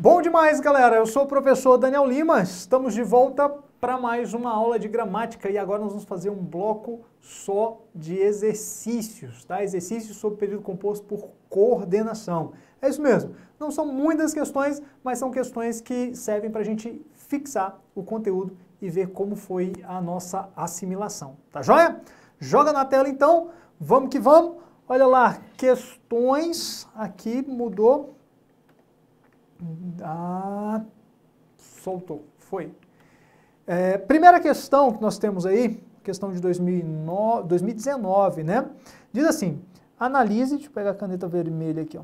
Bom demais, galera! Eu sou o professor Daniel Lima, estamos de volta para mais uma aula de gramática e agora nós vamos fazer um bloco só de exercícios, tá? Exercícios sobre período composto por coordenação. É isso mesmo, não são muitas questões, mas são questões que servem para a gente fixar o conteúdo e ver como foi a nossa assimilação, tá joia? Joga na tela então, vamos que vamos! Olha lá, questões, aqui mudou ah, soltou, foi. É, primeira questão que nós temos aí, questão de 2009, 2019, né? Diz assim, analise, deixa eu pegar a caneta vermelha aqui, ó.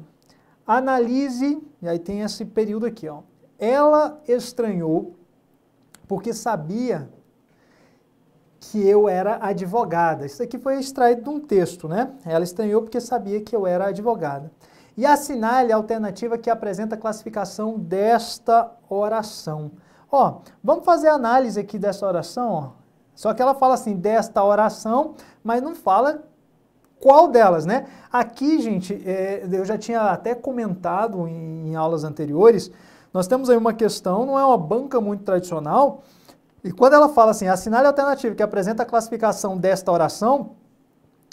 Analise, e aí tem esse período aqui, ó. Ela estranhou porque sabia que eu era advogada. Isso aqui foi extraído de um texto, né? Ela estranhou porque sabia que eu era advogada e assinale a alternativa que apresenta a classificação desta oração. Ó, vamos fazer a análise aqui dessa oração, ó. Só que ela fala assim, desta oração, mas não fala qual delas, né? Aqui, gente, é, eu já tinha até comentado em, em aulas anteriores, nós temos aí uma questão, não é uma banca muito tradicional, e quando ela fala assim, assinale a alternativa que apresenta a classificação desta oração,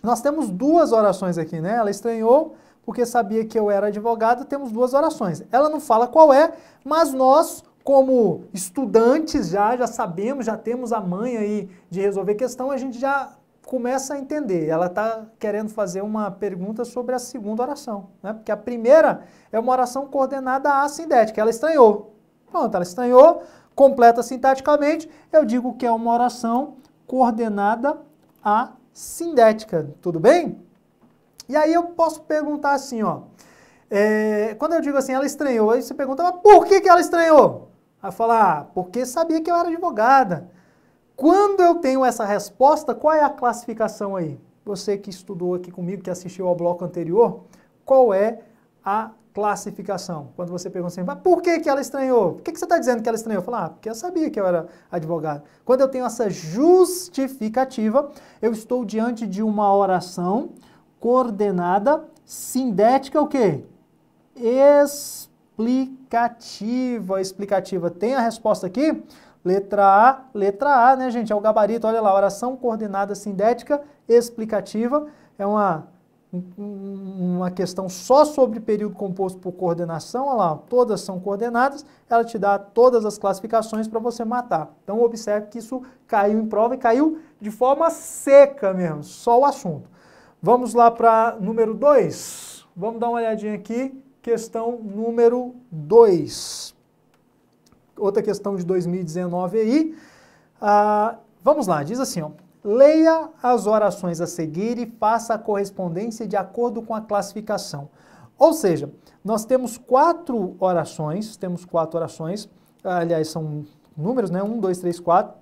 nós temos duas orações aqui, né? Ela estranhou porque sabia que eu era advogado, temos duas orações. Ela não fala qual é, mas nós, como estudantes, já, já sabemos, já temos a manha aí de resolver questão, a gente já começa a entender. Ela está querendo fazer uma pergunta sobre a segunda oração, né? porque a primeira é uma oração coordenada assindética, ela estranhou. Pronto, ela estranhou, completa sintaticamente, eu digo que é uma oração coordenada assindética, tudo bem? E aí eu posso perguntar assim, ó. É, quando eu digo assim, ela estranhou, aí você pergunta, mas por que, que ela estranhou? Aí fala, ah, porque sabia que eu era advogada. Quando eu tenho essa resposta, qual é a classificação aí? Você que estudou aqui comigo, que assistiu ao bloco anterior, qual é a classificação? Quando você pergunta assim, mas por que, que ela estranhou? Por que, que você está dizendo que ela estranhou? Eu falo, ah, porque eu sabia que eu era advogada. Quando eu tenho essa justificativa, eu estou diante de uma oração coordenada sindética o quê? Explicativa. Explicativa. Tem a resposta aqui? Letra A, letra A, né, gente? É o gabarito, olha lá, oração coordenada sindética explicativa. É uma, uma questão só sobre período composto por coordenação, olha lá, todas são coordenadas, ela te dá todas as classificações para você matar. Então observe que isso caiu em prova e caiu de forma seca mesmo, só o assunto. Vamos lá para número 2. Vamos dar uma olhadinha aqui. Questão número 2. Outra questão de 2019 aí. Ah, vamos lá, diz assim, ó. Leia as orações a seguir e faça a correspondência de acordo com a classificação. Ou seja, nós temos quatro orações, temos quatro orações, aliás, são números, né? Um, dois, três, quatro.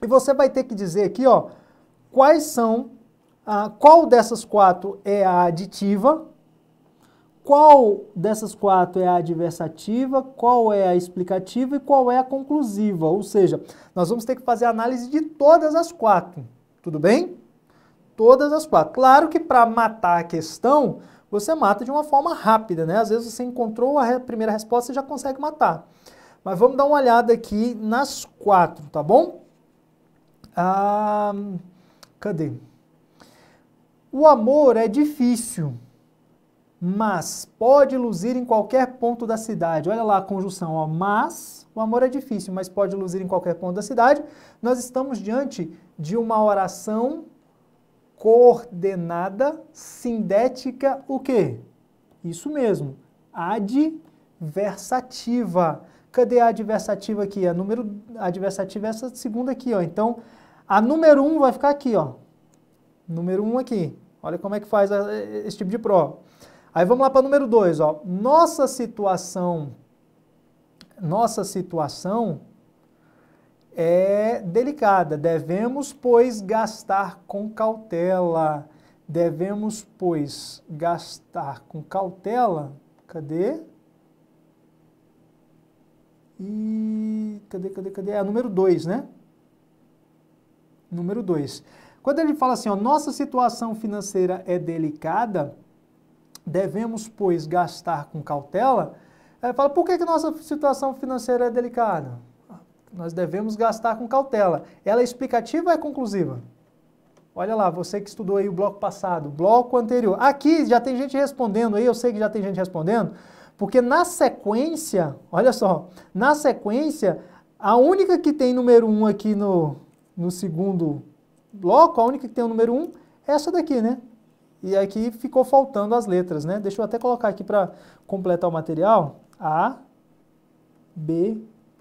E você vai ter que dizer aqui, ó, quais são ah, qual dessas quatro é a aditiva, qual dessas quatro é a adversativa, qual é a explicativa e qual é a conclusiva. Ou seja, nós vamos ter que fazer análise de todas as quatro, tudo bem? Todas as quatro. Claro que para matar a questão, você mata de uma forma rápida, né? Às vezes você encontrou a primeira resposta e já consegue matar. Mas vamos dar uma olhada aqui nas quatro, tá bom? Ah, cadê? Cadê? O amor é difícil, mas pode luzir em qualquer ponto da cidade. Olha lá a conjunção, ó, mas o amor é difícil, mas pode luzir em qualquer ponto da cidade. Nós estamos diante de uma oração coordenada, sindética, o quê? Isso mesmo, adversativa. Cadê a adversativa aqui? A número adversativa é essa segunda aqui, ó. Então, a número 1 um vai ficar aqui, ó. Número 1 um aqui. Olha como é que faz eh, eh, esse tipo de prova. Aí vamos lá para o número 2, ó. Nossa situação nossa situação é delicada. Devemos, pois, gastar com cautela. Devemos, pois, gastar com cautela. Cadê? E cadê, cadê, cadê? É número 2, né? Número 2 quando ele fala assim, ó, nossa situação financeira é delicada, devemos, pois, gastar com cautela, ele fala, por que, que nossa situação financeira é delicada? Nós devemos gastar com cautela. Ela é explicativa ou é conclusiva? Olha lá, você que estudou aí o bloco passado, bloco anterior. Aqui já tem gente respondendo aí, eu sei que já tem gente respondendo, porque na sequência, olha só, na sequência, a única que tem número 1 um aqui no, no segundo bloco, a única que tem o número 1 é essa daqui, né? E aqui ficou faltando as letras, né? Deixa eu até colocar aqui para completar o material. A, B,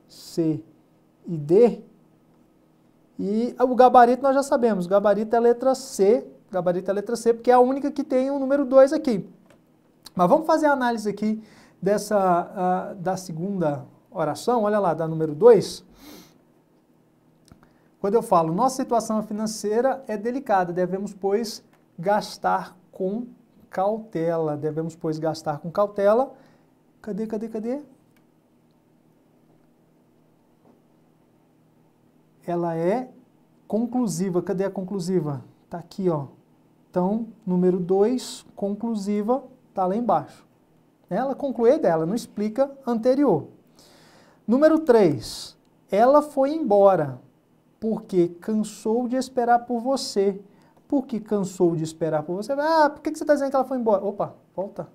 C e D. E o gabarito nós já sabemos. O gabarito é a letra C. Gabarito é a letra C, porque é a única que tem o número 2 aqui. Mas vamos fazer a análise aqui dessa, uh, da segunda oração. Olha lá, da número 2. Quando eu falo nossa situação financeira é delicada, devemos, pois, gastar com cautela. Devemos, pois, gastar com cautela. Cadê, cadê, cadê? Ela é conclusiva. Cadê a conclusiva? Está aqui, ó. Então, número 2, conclusiva, está lá embaixo. Ela conclui dela, não explica anterior. Número 3, ela foi embora porque cansou de esperar por você. Porque cansou de esperar por você. Ah, por que, você está dizendo que ela foi embora? Opa, volta.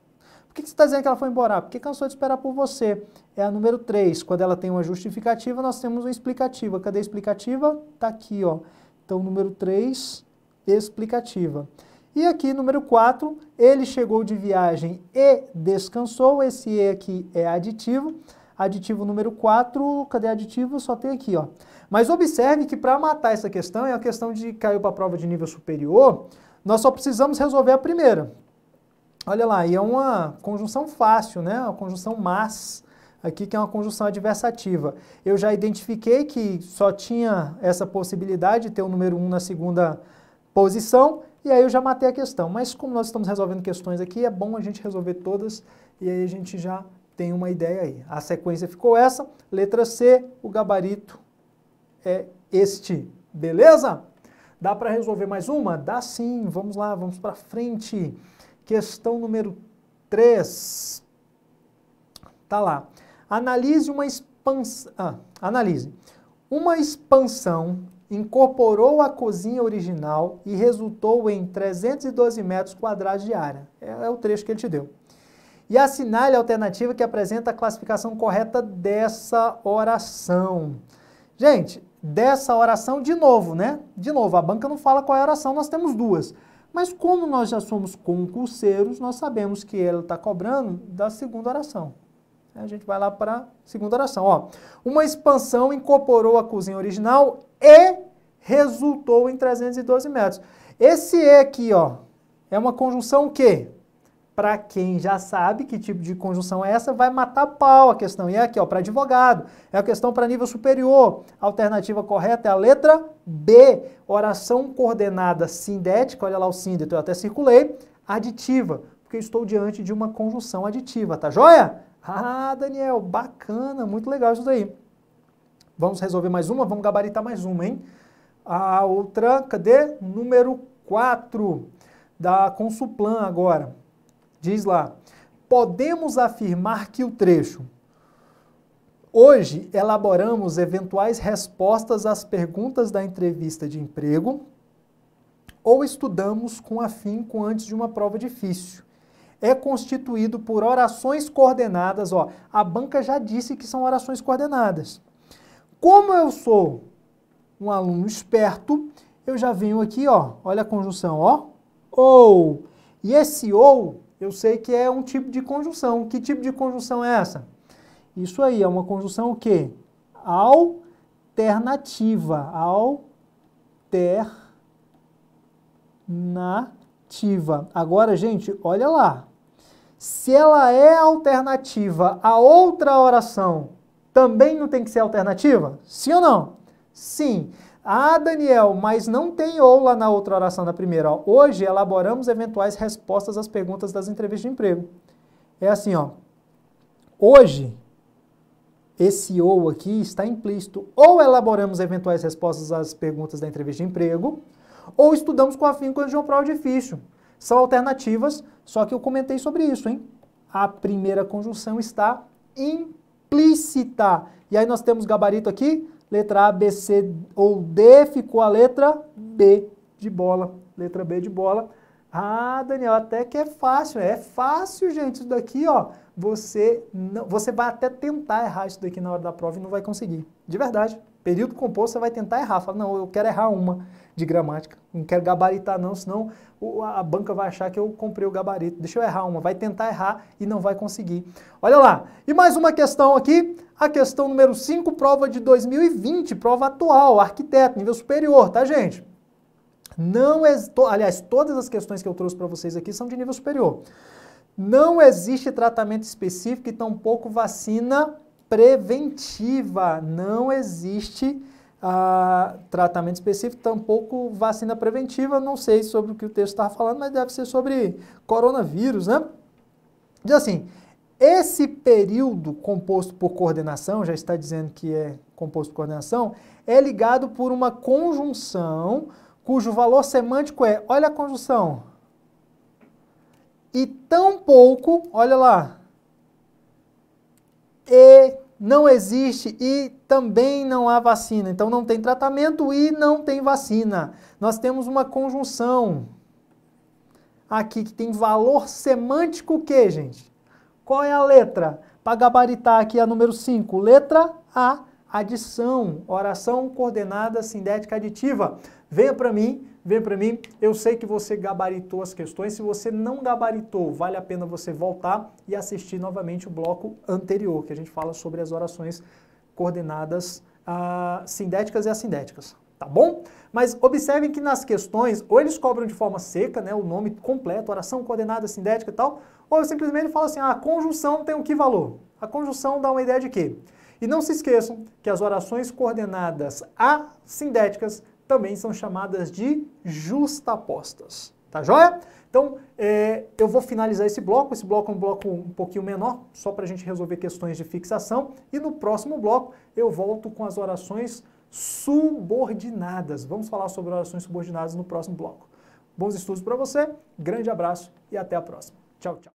Por que, você está dizendo que ela foi embora? Ah, porque cansou de esperar por você. É a número 3. Quando ela tem uma justificativa, nós temos uma explicativa. Cadê a explicativa? Está aqui, ó. Então, número 3, explicativa. E aqui, número 4, ele chegou de viagem e descansou. Esse E aqui é aditivo. Aditivo número 4, cadê aditivo? Só tem aqui, ó. Mas observe que para matar essa questão, é a questão de caiu para a prova de nível superior, nós só precisamos resolver a primeira. Olha lá, e é uma conjunção fácil, né? Uma conjunção mas, aqui que é uma conjunção adversativa. Eu já identifiquei que só tinha essa possibilidade de ter o número 1 na segunda posição, e aí eu já matei a questão. Mas como nós estamos resolvendo questões aqui, é bom a gente resolver todas, e aí a gente já tem uma ideia aí. A sequência ficou essa, letra C, o gabarito é este, beleza? Dá para resolver mais uma? Dá sim, vamos lá, vamos para frente. Questão número 3. Tá lá. Analise uma expansão. Ah, analise. Uma expansão incorporou a cozinha original e resultou em 312 metros quadrados de área. É, é, o trecho que ele te deu. E assinale a alternativa que apresenta a classificação correta dessa oração. Gente, dessa oração de novo, né? De novo, a banca não fala qual é a oração, nós temos duas. Mas como nós já somos concurseiros, nós sabemos que ela está cobrando da segunda oração. A gente vai lá para a segunda oração. Ó, uma expansão incorporou a cozinha original e resultou em 312 metros. Esse E aqui, ó, é uma conjunção que para quem já sabe que tipo de conjunção é essa, vai matar pau a questão. E é aqui, ó, para advogado. É a questão para nível superior. A alternativa correta é a letra B, oração coordenada sindética, olha lá o síndeto, eu até circulei, aditiva, porque estou diante de uma conjunção aditiva, tá joia? Ah, Daniel, bacana, muito legal isso daí. Vamos resolver mais uma, vamos gabaritar mais uma, hein? A outra, cadê? Número 4 da Consuplan agora. Diz lá: podemos afirmar que o trecho. Hoje elaboramos eventuais respostas às perguntas da entrevista de emprego ou estudamos com afinco antes de uma prova difícil. É constituído por orações coordenadas, ó. A banca já disse que são orações coordenadas. Como eu sou um aluno esperto, eu já venho aqui, ó, olha a conjunção, ó, ou. E esse ou eu sei que é um tipo de conjunção. Que tipo de conjunção é essa? Isso aí é uma conjunção o quê? Alternativa. Alternativa. Agora, gente, olha lá. Se ela é alternativa a outra oração, também não tem que ser alternativa? Sim ou não? Sim. Ah, Daniel, mas não tem ou lá na outra oração da primeira. Ó. Hoje elaboramos eventuais respostas às perguntas das entrevistas de emprego. É assim, ó. Hoje, esse ou aqui está implícito. Ou elaboramos eventuais respostas às perguntas da entrevista de emprego, ou estudamos com afinco de um prova difícil. São alternativas, só que eu comentei sobre isso, hein? A primeira conjunção está implícita. E aí nós temos gabarito aqui, Letra A, B, C ou D, ficou a letra B de bola. Letra B de bola. Ah, Daniel, até que é fácil. É fácil, gente, isso daqui, ó. Você, não, você vai até tentar errar isso daqui na hora da prova e não vai conseguir. De verdade. Período composto você vai tentar errar. Fala, não, eu quero errar uma de gramática. Não quero gabaritar não, senão a banca vai achar que eu comprei o gabarito. Deixa eu errar uma. Vai tentar errar e não vai conseguir. Olha lá. E mais uma questão aqui. A questão número 5, prova de 2020, prova atual, arquiteto, nível superior, tá, gente? Não é. Aliás, todas as questões que eu trouxe para vocês aqui são de nível superior. Não existe tratamento específico e tampouco vacina preventiva. Não existe ah, tratamento específico, tampouco vacina preventiva. Não sei sobre o que o texto estava tá falando, mas deve ser sobre coronavírus, né? Diz assim: esse período composto por coordenação, já está dizendo que é composto por coordenação, é ligado por uma conjunção cujo valor semântico é, olha a conjunção, e tão pouco, olha lá, e não existe e também não há vacina. Então não tem tratamento e não tem vacina. Nós temos uma conjunção aqui que tem valor semântico o quê, gente? Qual é a letra? Para gabaritar aqui a número 5, letra A, adição, oração coordenada sintética aditiva. Venha para mim, venha para mim. Eu sei que você gabaritou as questões. Se você não gabaritou, vale a pena você voltar e assistir novamente o bloco anterior, que a gente fala sobre as orações coordenadas ah, sintéticas e assindéticas. Tá bom? Mas observem que nas questões, ou eles cobram de forma seca, né, o nome completo, oração coordenada, sintética e tal, ou simplesmente falam assim, ah, a conjunção tem o que valor? A conjunção dá uma ideia de quê? E não se esqueçam que as orações coordenadas assindéticas também são chamadas de justapostas. Tá joia? Então, é, eu vou finalizar esse bloco. Esse bloco é um bloco um pouquinho menor, só para a gente resolver questões de fixação. E no próximo bloco eu volto com as orações subordinadas. Vamos falar sobre orações subordinadas no próximo bloco. Bons estudos para você, grande abraço e até a próxima. Tchau, tchau.